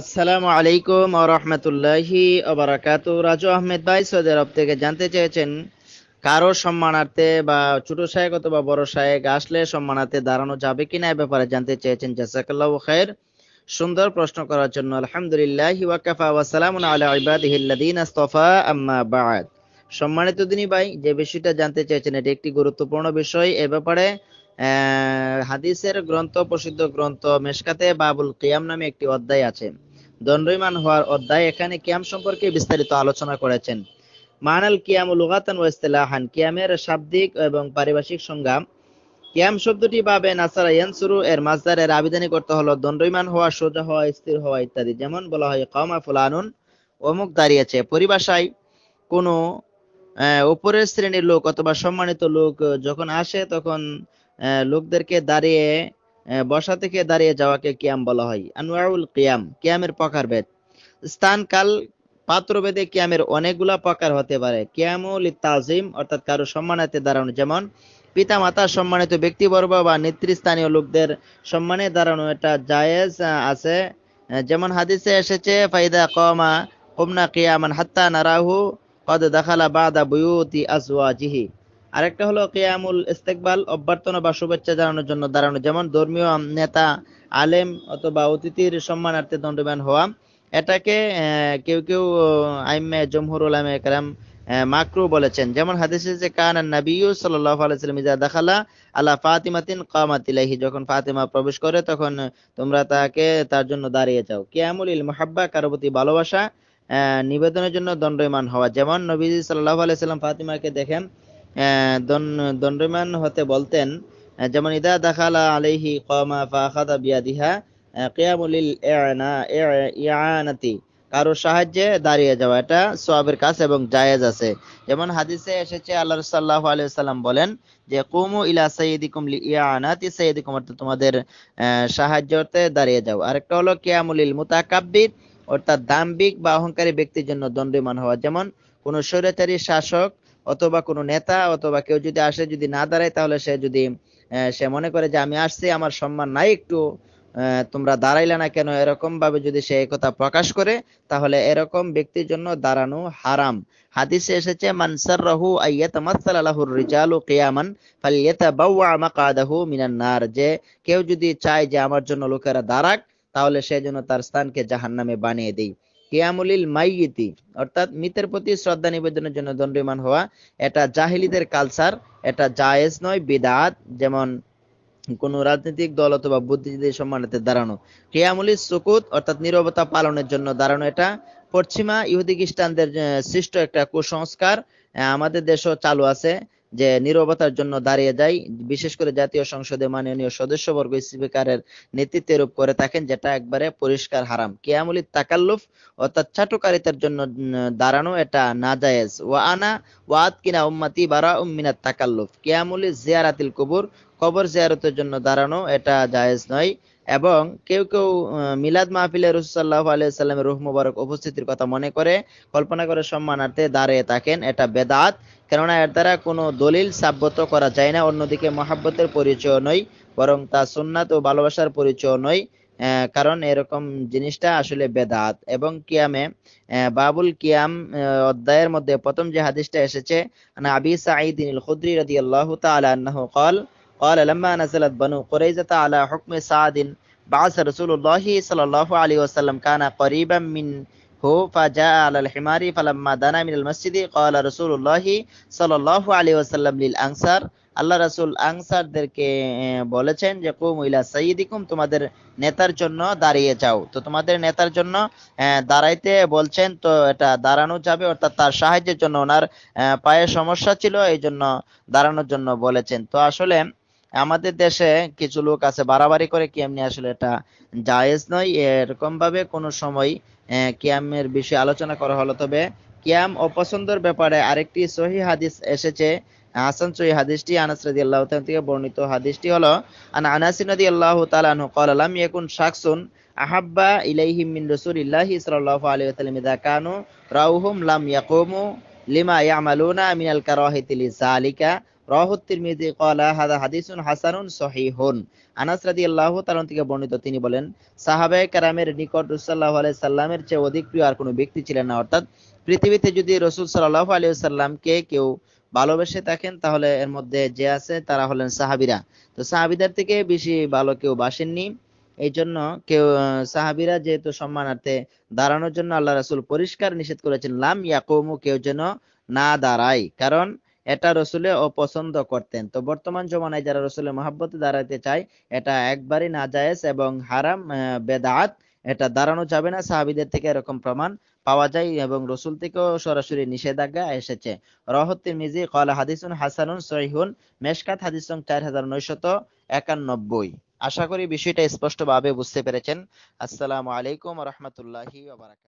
আসসালামু আলাইকুম রহমতুল্লাহি অবরাকাত রাজু আহমেদ ভাই সৌদি আরব থেকে জানতে চেয়েছেন কারো সম্মানার্থে বা ছোট সাহেক অথবা বড় সাহেক আসলে সম্মানার্থে দাঁড়ানো যাবে কিনা এ ব্যাপারে জানতে চেয়েছেন জাসাকাল্লাহ খায়ের সুন্দর প্রশ্ন করার জন্য আলহামদুলিল্লাহ ওয়াকাফা ওয়াসালাম আলা ইবাদিহিল্লাদিন আস্তফা আম্মা বাদ সম্মানিত দিনী ভাই যে বিষয়টা জানতে চেয়েছেন এটি একটি গুরুত্বপূর্ণ বিষয় এ ব্যাপারে হাদিসের গ্রন্থ প্রসিদ্ধ গ্রন্থ মেশকাতে বাবুল কিয়াম নামে একটি অধ্যায় আছে দণ্ডইমান হওয়ার অধ্যায় এখানে কিয়াম সম্পর্কে বিস্তারিত আলোচনা করেছেন মানাল কিয়াম লুগাতান ও ইস্তেলাহান কিয়ামের শাব্দিক এবং পারিভাষিক সংজ্ঞা কিয়াম শব্দটি পাবে নাসারা ইয়ানসুরু এর মাসদারের আবিধানিক করতে হলো দণ্ডইমান হওয়া সোজা হওয়া স্থির হওয়া ইত্যাদি যেমন বলা হয় কমা ফুলানুন অমুক দাঁড়িয়েছে পরিভাষায় কোনো উপরের শ্রেণীর লোক অথবা সম্মানিত লোক যখন আসে তখন লোকদেরকে দাঁড়িয়ে বসা থেকে দাঁড়িয়ে যাওয়াকে কিয়াম বলা হয় আনোয়ারুল কিয়াম কিয়ামের প্রকার ভেদ স্থান কাল পাত্র ভেদে কিয়ামের অনেকগুলা প্রকার হতে পারে কিয়ামুল তাজিম অর্থাৎ কারো সম্মানাতে দাঁড়ানো যেমন পিতা মাতা সম্মানিত ব্যক্তিবর্গ বা নেতৃস্থানীয় লোকদের সম্মানে দাঁড়ানো এটা জায়েজ আছে যেমন হাদিসে এসেছে ফাইদা কমা কমনা কিয়ামান হাত্তা নারাহু কদ দেখালা বাদা বুয়ুতি আসুয়া জিহি আরেকটা হলো কেয়ামুল ইস্তেকবাল অভ্যর্থনা বা শুভেচ্ছা জানানোর জন্য দাঁড়ানো যেমন ধর্মীয় নেতা আলেম অথবা অতিথির সম্মানার্থে দণ্ডবান হওয়া এটাকে কেউ কেউ আইমে জমহুর আমে একরাম মাকরু বলেছেন যেমন হাদিসে যে কান নাবিউ সাল্লাহ আলাইসালাম ইজা দেখালা আল্লাহ ফাতিমাতিন কামাতিলাহি যখন ফাতিমা প্রবেশ করে তখন তোমরা তাকে তার জন্য দাঁড়িয়ে যাও কেয়ামুল ইল মহাব্বা কারো প্রতি ভালোবাসা নিবেদনের জন্য দণ্ডমান হওয়া যেমন নবীজি সাল্লাহ আলাইসাল্লাম ফাতিমাকে দেখেন দণ্ডমান হতে বলতেন যেমন ইদা দাখালা আলাইহি কমা ফাখাদা বিয়াদিহা কিয়ামুলিল ইআনা ইআনাতি কারো সাহায্যে দাঁড়িয়ে যাওয়া এটা সোয়াবের কাজ এবং জায়েজ আছে যেমন হাদিসে এসেছে আল্লাহ সাল্লাহ আলাইসাল্লাম বলেন যে কুমু ইলা সৈয়দিকুম ইয়ানাতি সৈয়দিকুম অর্থাৎ তোমাদের সাহায্যতে দাঁড়িয়ে যাও আরেকটা হলো কিয়ামুলিল মুতাকাব্বির অর্থাৎ দাম্বিক বা অহংকারী ব্যক্তির জন্য দণ্ডমান হওয়া যেমন কোন স্বৈরাচারী শাসক অথবা কোনো নেতা অথবা কেউ যদি আসে যদি না দাঁড়ায় তাহলে সে যদি সে মনে করে যে আমি আসছি আমার সম্মান নাই একটু তোমরা দাঁড়াইলে না কেন এরকম ভাবে যদি সে একথা প্রকাশ করে তাহলে এরকম ব্যক্তির জন্য দাঁড়ানো হারাম হাদিসে এসেছে মানসার রাহু আইয়াতামাসালাহুর রিজালু কিয়ামান ফালিয়াতাবাওয়া মাকাদাহু মিনান নার যে কেউ যদি চায় যে আমার জন্য লোকেরা দাঁড়াক তাহলে সে জন্য তার স্থানকে জাহান নামে বানিয়ে দেয় কিয়ামুলিল মাইয়িতি অর্থাৎ মৃতের প্রতি শ্রদ্ধা নিবেদনের জন্য দণ্ডমান হওয়া এটা জাহিলিদের কালচার এটা জায়েজ নয় বিদাত যেমন কোন রাজনৈতিক দল অথবা বুদ্ধিজীবীদের সম্মানিত দাঁড়ানো কেয়ামুলি সুকুত অর্থাৎ নিরবতা পালনের জন্য দাঁড়ানো এটা পশ্চিমা ইহুদি খ্রিস্টানদের সৃষ্ট একটা কুসংস্কার আমাদের দেশও চালু আছে যে নিরবতার জন্য দাঁড়িয়ে যায় বিশেষ করে জাতীয় সংসদে মাননীয় সদস্যবর্গ স্পিকারের নেতৃত্বের রূপ করে থাকেন যেটা একবারে পরিষ্কার হারাম কেয়ামুলি তাকাল্লুফ অর্থাৎ ছাটুকারিতার জন্য দাঁড়ানো এটা না জায়েজ ওয়া আনা ওয়াদ কিনা উম্মাতি বারা উম্মিনাত তাকাল্লুফ কেয়ামুলি জিয়ারাতিল কবর কবর জিয়ারতের জন্য দাঁড়ানো এটা জায়েজ নয় এবং কেউ কেউ মিলাদ মাহফিলে রসুল্লাহ আলাইসাল্লামের রুহ মুবারক উপস্থিতির কথা মনে করে কল্পনা করে সম্মানার্থে দাঁড়িয়ে থাকেন এটা বেদাত কেননা এর দ্বারা কোনো দলিল সাব্যত করা যায় না অন্যদিকে মহাব্বতের পরিচয় নয় বরং তা সুন্নাত ও ভালোবাসার পরিচয় নয় কারণ এরকম জিনিসটা আসলে বেদাত এবং কিয়ামে বাবুল কিয়াম অধ্যায়ের মধ্যে প্রথম যে হাদিসটা এসেছে আবি সাঈদিন খুদ্রি রাদিয়াল্লাহু তাআলা আনহু قال قال لما نزلت بنو قريزة على حكم سعد بعث رسول الله صلى الله عليه وسلم كان قريبا من هو فجاء على الحمار فلما دنا من المسجد قال رسول الله صلى الله عليه وسلم للأنصار আল্লাহ রাসুল আনসারদেরকে বলেছেন যে কুম ইলা সাইদিকুম তোমাদের নেতার জন্য দাঁড়িয়ে যাও তো তোমাদের নেতার জন্য দাঁড়াইতে বলছেন তো এটা দাঁড়ানো যাবে অর্থাৎ তার সাহায্যের জন্য ওনার পায়ে সমস্যা ছিল এই জন্য দাঁড়ানোর জন্য বলেছেন তো আসলে আমাদের দেশে কিছু লোক আছে বাড়াবাড়ি করে কিয়াম নিয়ে আসলে এটা জায়েজ নয় এরকম ভাবে কোনো সময় কিয়ামের বিষয়ে আলোচনা করা হলো তবে কিয়াম অপছন্দের ব্যাপারে আরেকটি সহি হাদিস এসেছে হাসান সহি হাদিসটি আনাস রাদিয়াল্লাহু তাআলা থেকে বর্ণিত হাদিসটি হলো আন আনাস রাদিয়াল্লাহু তাআলা আনহু ক্বালা লাম ইয়াকুন শাখসুন আহাব্বা ইলাইহিম মিন রাসূলিল্লাহি সাল্লাল্লাহু আলাইহি ওয়া সাল্লাম ইদা কানু রাউহুম লাম ইয়াকুমু লিমা ইয়ামালুনা মিনাল কারাহিতি লিযালিকা রহত্তিরমিজি কলা হাদা হাদিসুন হাসানুন সহিহুন আনাস রাদি আল্লাহ তালন থেকে বর্ণিত তিনি বলেন সাহাবায় কারামের নিকট রুসাল্লাহ আলাই সাল্লামের চেয়ে অধিক প্রিয় আর কোনো ব্যক্তি ছিলেন না অর্থাৎ পৃথিবীতে যদি রসুল সাল্লাহ আলী সাল্লামকে কেউ ভালোবেসে থাকেন তাহলে এর মধ্যে যে আছে তারা হলেন সাহাবিরা তো সাহাবিদের থেকে বেশি ভালো কেউ বাসেননি এই জন্য কেউ সাহাবিরা যেহেতু সম্মানার্থে দাঁড়ানোর জন্য আল্লাহ রাসুল পরিষ্কার নিষেধ করেছেন লাম ইয়াকুমু কেউ যেন না দাঁড়ায় কারণ এটা রসুলে অপছন্দ করতেন তো বর্তমান জমানায় যারা রসুলের মহাব্বতে দাঁড়াতে চায় এটা একবারই নাজায়েজ এবং হারাম বেদাত এটা দাঁড়ানো যাবে না সাহাবিদের থেকে এরকম প্রমাণ পাওয়া যায় এবং রসুল থেকেও সরাসরি নিষেধাজ্ঞা এসেছে রহত মিজি কল হাদিসুন হাসানুন সহিহুন মেশকাত হাদিস চার হাজার নয়শত একানব্বই আশা করি বিষয়টা স্পষ্টভাবে বুঝতে পেরেছেন আসসালামু আলাইকুম রহমতুল্লাহি